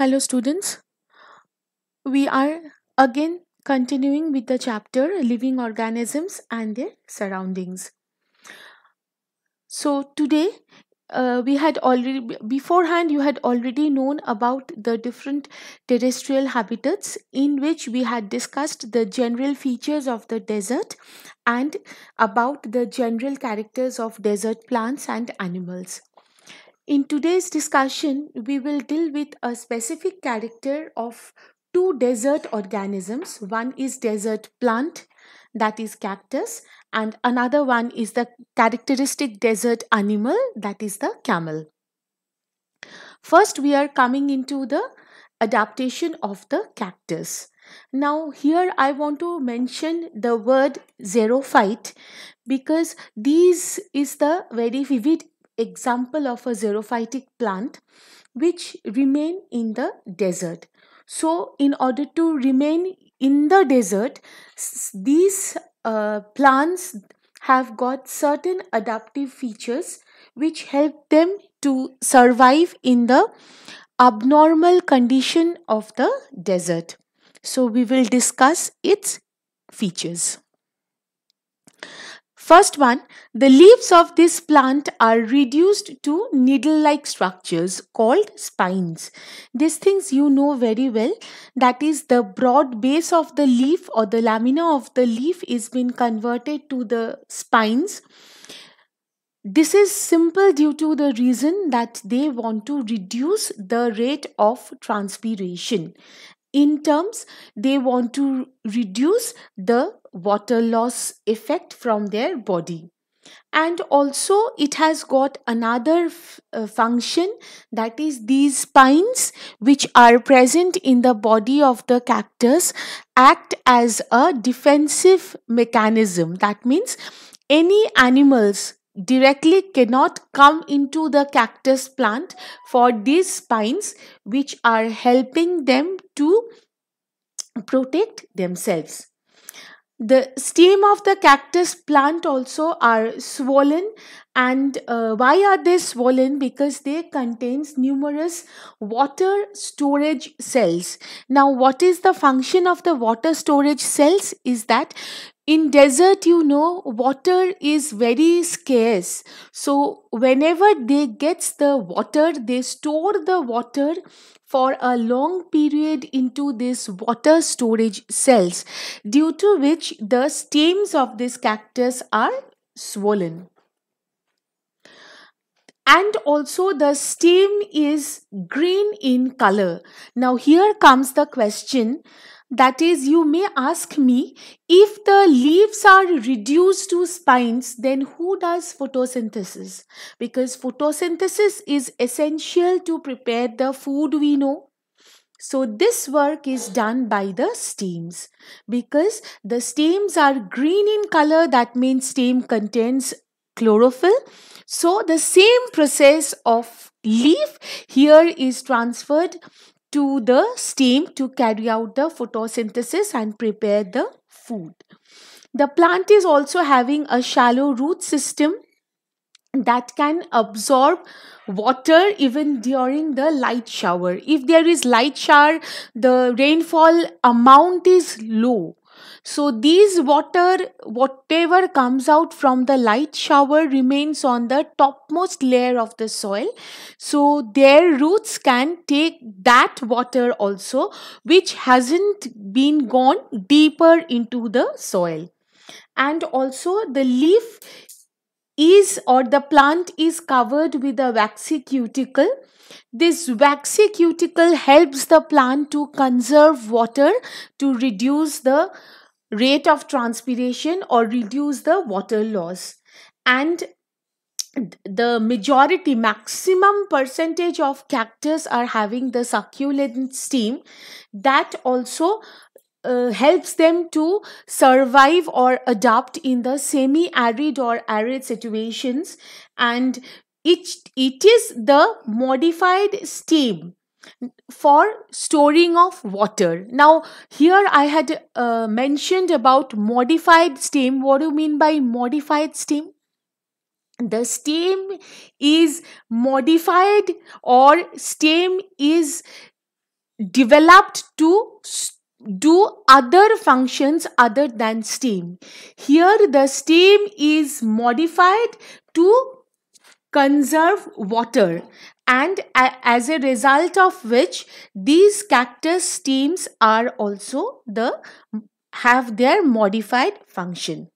Hello, students. We are again continuing with the chapter Living Organisms and Their Surroundings. So, today uh, we had already, beforehand, you had already known about the different terrestrial habitats in which we had discussed the general features of the desert and about the general characters of desert plants and animals. In today's discussion, we will deal with a specific character of two desert organisms. One is desert plant, that is cactus, and another one is the characteristic desert animal, that is the camel. First, we are coming into the adaptation of the cactus. Now, here I want to mention the word xerophyte because this is the very vivid example of a xerophytic plant which remain in the desert. So in order to remain in the desert, these uh, plants have got certain adaptive features which help them to survive in the abnormal condition of the desert. So we will discuss its features. First one, the leaves of this plant are reduced to needle-like structures called spines. These things you know very well. That is the broad base of the leaf or the lamina of the leaf is been converted to the spines. This is simple due to the reason that they want to reduce the rate of transpiration in terms they want to reduce the water loss effect from their body and also it has got another f- uh, function that is these spines which are present in the body of the cactus act as a defensive mechanism that means any animals directly cannot come into the cactus plant for these spines which are helping them to protect themselves. The stem of the cactus plant also are swollen and uh, why are they swollen because they contains numerous water storage cells now what is the function of the water storage cells is that in desert you know water is very scarce so whenever they gets the water they store the water for a long period into these water storage cells due to which the stems of this cactus are swollen and also the stem is green in color. Now here comes the question that is you may ask me if the leaves are reduced to spines then who does photosynthesis because photosynthesis is essential to prepare the food we know so this work is done by the stems because the stems are green in color that means stem contains chlorophyll. So the same process of leaf here is transferred to the stem to carry out the photosynthesis and prepare the food. The plant is also having a shallow root system that can absorb water even during the light shower. If there is light shower, the rainfall amount is low. So these water, whatever comes out from the light shower remains on the topmost layer of the soil. So their roots can take that water also, which hasn't been gone deeper into the soil. And also the leaf is or the plant is covered with a waxy cuticle. This waxy cuticle helps the plant to conserve water to reduce the rate of transpiration or reduce the water loss and the majority maximum percentage of cactus are having the succulent stem that also uh, helps them to survive or adapt in the semi arid or arid situations and it, it is the modified stem for storing of water. Now, here I had uh, mentioned about modified stem. What do you mean by modified stem? The stem is modified or stem is developed to do other functions other than stem. Here the stem is modified to conserve water and a as a result of which these cactus stems are also the have their modified function